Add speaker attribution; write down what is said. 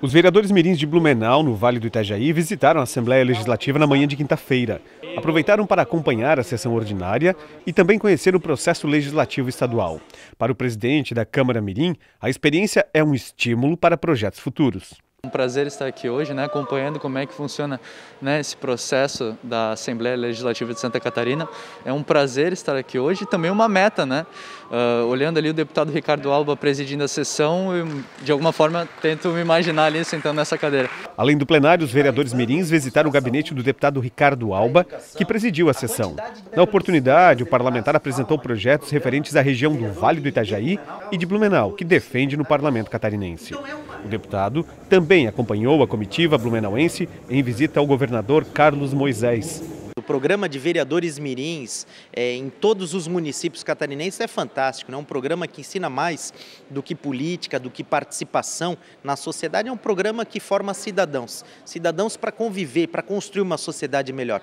Speaker 1: Os vereadores mirins de Blumenau, no Vale do Itajaí, visitaram a Assembleia Legislativa na manhã de quinta-feira. Aproveitaram para acompanhar a sessão ordinária e também conhecer o processo legislativo estadual. Para o presidente da Câmara Mirim, a experiência é um estímulo para projetos futuros.
Speaker 2: Um prazer estar aqui hoje, né, acompanhando como é que funciona né, esse processo da Assembleia Legislativa de Santa Catarina. É um prazer estar aqui hoje e também uma meta, né? Uh, olhando ali o deputado Ricardo Alba presidindo a sessão, eu, de alguma forma tento me imaginar
Speaker 1: ali sentando nessa cadeira. Além do plenário, os vereadores mirins visitaram o gabinete do deputado Ricardo Alba, que presidiu a sessão. Na oportunidade, o parlamentar apresentou projetos referentes à região do Vale do Itajaí e de Blumenau, que defende no parlamento catarinense. O deputado também acompanhou a comitiva blumenauense em visita ao governador Carlos Moisés.
Speaker 3: O programa de vereadores mirins é, em todos os municípios catarinenses é fantástico. É né? um programa que ensina mais do que política, do que participação na sociedade. É um programa que forma cidadãos, cidadãos para conviver, para construir uma sociedade melhor.